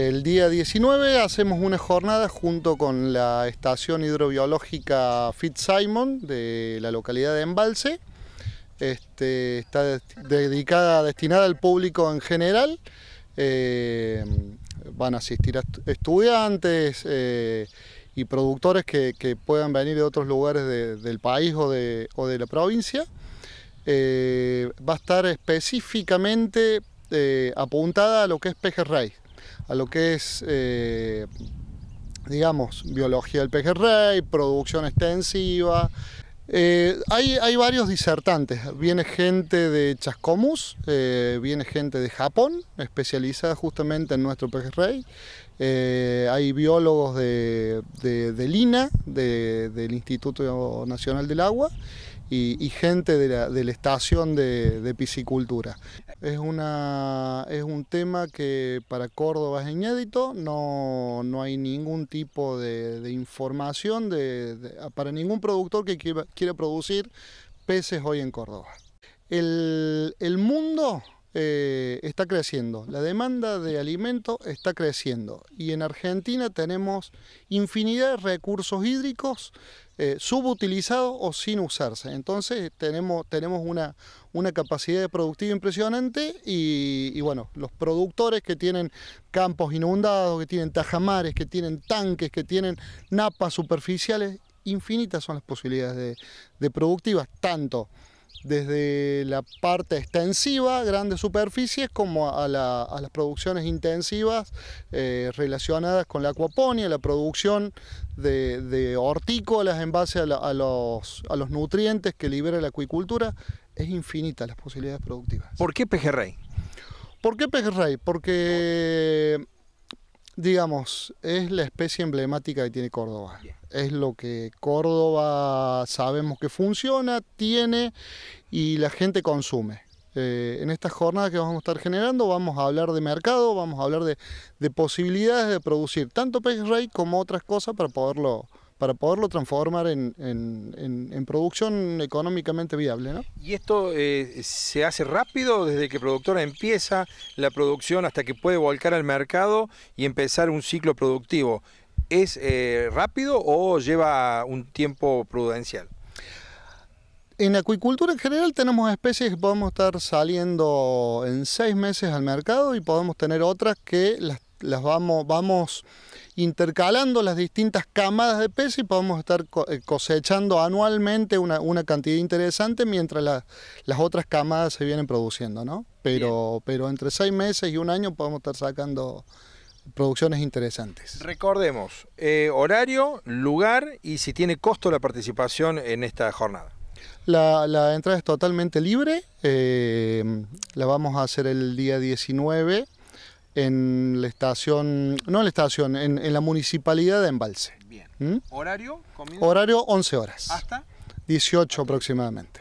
El día 19 hacemos una jornada junto con la estación hidrobiológica Fitzsimon de la localidad de Embalse. Este, está dedicada, destinada al público en general. Eh, van a asistir estudiantes eh, y productores que, puedan venir de otros lugares del país o de, la provincia. Eh, va a estar específicamente apuntada a lo que es pejerrey a lo que es, eh, digamos, biología del pejerrey, producción extensiva. Eh, hay, varios disertantes, viene gente de Chascomus, eh, viene gente de Japón, especializada justamente en nuestro pejerrey, hay biólogos de, de, Lina, del Instituto Nacional del Agua, y, gente de la, estación de, piscicultura. Es, una, es un tema que para Córdoba es inédito, no, hay ningún tipo de, de información para ningún productor que quiera, producir peces hoy en Córdoba. el, el mundo eh, está creciendo, la demanda de alimento está creciendo y en Argentina tenemos infinidad de recursos hídricos eh, subutilizados o sin usarse. Entonces tenemos, tenemos una, una capacidad de productiva impresionante y, bueno, los productores que tienen campos inundados, que tienen tajamares, que tienen tanques, que tienen napas superficiales, infinitas son las posibilidades de, de productivas, tanto desde la parte extensiva, grandes superficies, como a, las producciones intensivas eh, relacionadas con la acuaponia, la producción de, hortícolas en base a, los, nutrientes que libera la acuicultura, es infinita las posibilidades productivas. ¿Por qué pejerrey? ¿Por qué pejerrey? Porque digamos, es la especie emblemática que tiene Córdoba. Es lo que Córdoba sabemos que funciona, tiene y la gente consume. Eh, en estas jornadas que vamos a estar generando vamos a hablar de mercado, vamos a hablar de, de posibilidades de producir tanto pez rey como otras cosas para poderlo para poderlo transformar en, producción económicamente viable. ¿no? ¿Y esto eh, se hace rápido desde que productora empieza la producción hasta que puede volcar al mercado y empezar un ciclo productivo? ¿Es eh, rápido o lleva un tiempo prudencial? En acuicultura en general tenemos especies que podemos estar saliendo en seis meses al mercado y podemos tener otras que las las vamos, vamos intercalando las distintas camadas de peces y podemos estar eh, cosechando anualmente una, cantidad interesante mientras las otras camadas se vienen produciendo, Pero, entre seis meses y un año podemos estar sacando producciones interesantes. Recordemos, eh, horario, lugar y si tiene costo la participación en esta jornada. La, entrada es totalmente libre, eh, la vamos a hacer el día 19 en la estación, no en la estación, en, la municipalidad de Embalse. Bien. ¿Mm? ¿Horario? Horario 11 horas. ¿Hasta? 18 aproximadamente.